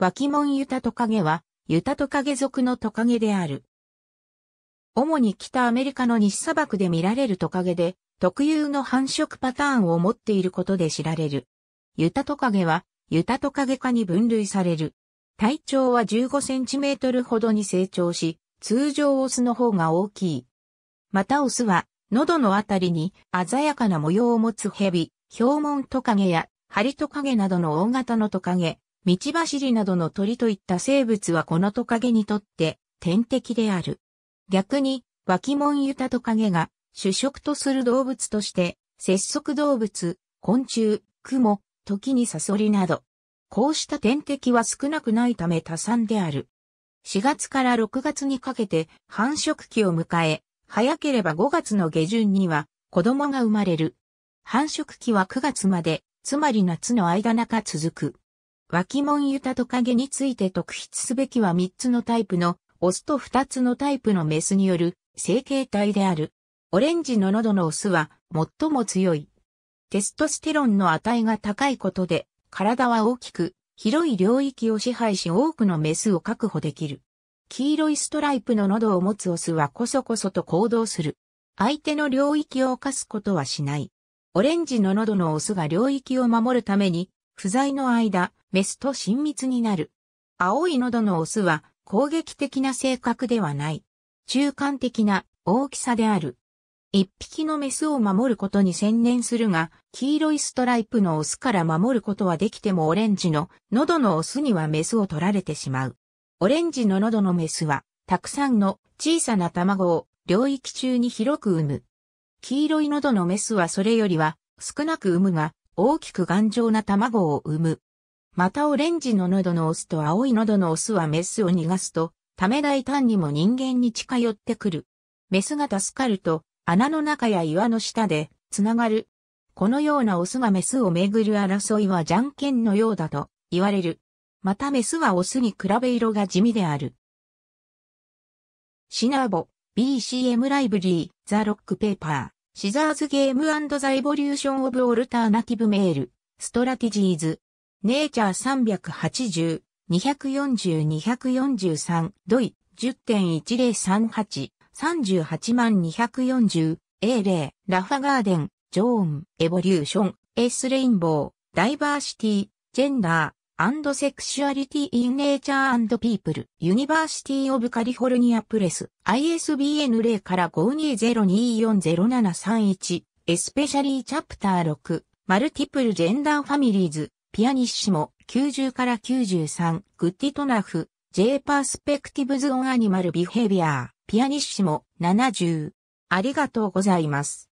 脇門ユタトカゲは、ユタトカゲ族のトカゲである。主に北アメリカの西砂漠で見られるトカゲで、特有の繁殖パターンを持っていることで知られる。ユタトカゲは、ユタトカゲ科に分類される。体長は15センチメートルほどに成長し、通常オスの方が大きい。またオスは、喉のあたりに鮮やかな模様を持つヘビ、ヒョウモントカゲやハリトカゲなどの大型のトカゲ、道走りなどの鳥といった生物はこのトカゲにとって天敵である。逆に、脇門ユタトカゲが主食とする動物として、節足動物、昆虫、クモ、時にサソリなど。こうした天敵は少なくないため多産である。4月から6月にかけて繁殖期を迎え、早ければ5月の下旬には子供が生まれる。繁殖期は9月まで、つまり夏の間中続く。脇門ユタトカゲについて特筆すべきは3つのタイプの、オスと2つのタイプのメスによる成形体である。オレンジの喉のオスは最も強い。テストステロンの値が高いことで、体は大きく、広い領域を支配し多くのメスを確保できる。黄色いストライプの喉を持つオスはこそこそと行動する。相手の領域を犯すことはしない。オレンジの喉のオスが領域を守るために不在の間、メスと親密になる。青い喉のオスは攻撃的な性格ではない。中間的な大きさである。一匹のメスを守ることに専念するが、黄色いストライプのオスから守ることはできてもオレンジの喉のオスにはメスを取られてしまう。オレンジの喉のメスは、たくさんの小さな卵を領域中に広く産む。黄色い喉のメスはそれよりは少なく産むが、大きく頑丈な卵を産む。またオレンジの喉のオスと青い喉のオスはメスを逃がすと、ため大胆にも人間に近寄ってくる。メスが助かると、穴の中や岩の下で、つながる。このようなオスがメスをめぐる争いはじゃんけんのようだと言われる。またメスはオスに比べ色が地味である。シナボ、BCM ライブリー、ザ・ロック・ペーパー。シザーズゲームザエボリューションオブオルターナティブメール、ストラテジーズ、ネイチャー380、240-243、ドイ、10.1038、38240、A0、ラファガーデン、ジョーン、エボリューション、エスレインボー、ダイバーシティ、ジェンダー、and Sexuality in Nature and People University of California Press ISBN 0から5 2 0 2 4 0 7 3 1 Especially Chapter 6 m u l t i マルティプルジェンダーファミ i ーズピアニッシモ90から93グッディトナフ J p p e e r s c t i パースペクティブズオンアニマ a ビ i ビアピアニッシモ70ありがとうございます。